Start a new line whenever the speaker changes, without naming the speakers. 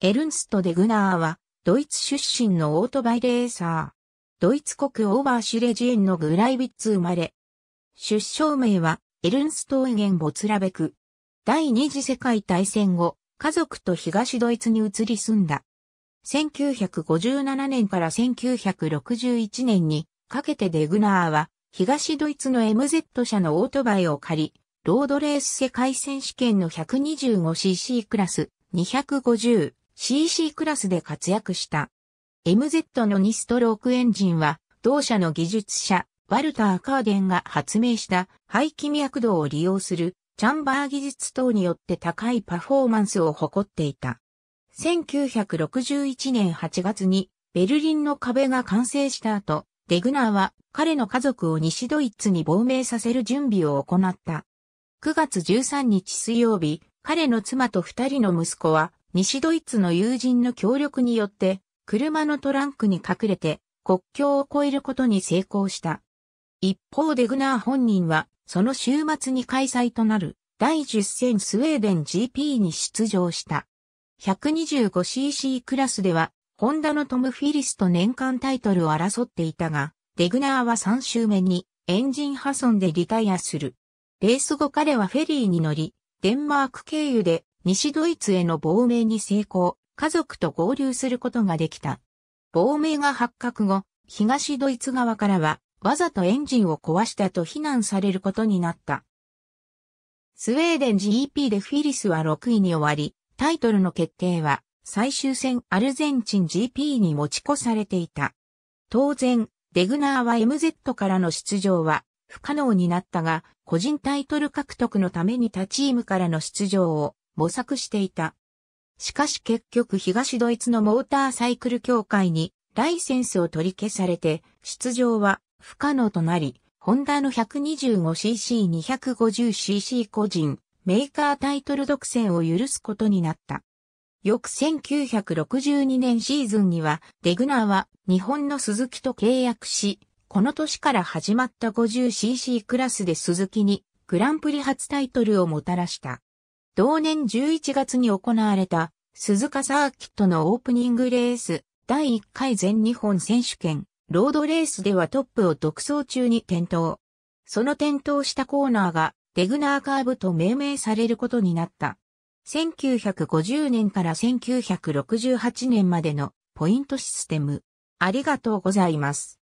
エルンスト・デグナーは、ドイツ出身のオートバイレーサー。ドイツ国オーバーシュレジエンのグライビッツ生まれ。出生名は、エルンストーゲン・ボツラベク。第二次世界大戦後、家族と東ドイツに移り住んだ。1957年から1961年にかけてデグナーは、東ドイツの MZ 社のオートバイを借り、ロードレース世界選手権の 125cc クラス250、CC クラスで活躍した。MZ の2ストロークエンジンは、同社の技術者、ワルター・カーデンが発明した排気脈動を利用するチャンバー技術等によって高いパフォーマンスを誇っていた。1961年8月にベルリンの壁が完成した後、デグナーは彼の家族を西ドイツに亡命させる準備を行った。9月13日水曜日、彼の妻と二人の息子は西ドイツの友人の協力によって、車のトランクに隠れて、国境を越えることに成功した。一方でグナー本人は、その週末に開催となる第10戦スウェーデン GP に出場した。125cc クラスでは、ホンダのトム・フィリスと年間タイトルを争っていたが、デグナーは3周目にエンジン破損でリタイアする。レース後彼はフェリーに乗り、デンマーク経由で西ドイツへの亡命に成功、家族と合流することができた。亡命が発覚後、東ドイツ側からは、わざとエンジンを壊したと非難されることになった。スウェーデン g p でフィリスは6位に終わり、タイトルの決定は最終戦アルゼンチン GP に持ち越されていた。当然、デグナーは MZ からの出場は不可能になったが、個人タイトル獲得のために他チームからの出場を模索していた。しかし結局東ドイツのモーターサイクル協会にライセンスを取り消されて出場は不可能となり、ホンダの 125cc250cc 個人メーカータイトル独占を許すことになった。翌1962年シーズンにはデグナーは日本の鈴木と契約し、この年から始まった 50cc クラスで鈴木にグランプリ初タイトルをもたらした。同年11月に行われた鈴鹿サーキットのオープニングレース第1回全日本選手権ロードレースではトップを独走中に転倒。その転倒したコーナーがデグナーカーブと命名されることになった。1950年から1968年までのポイントシステム。ありがとうございます。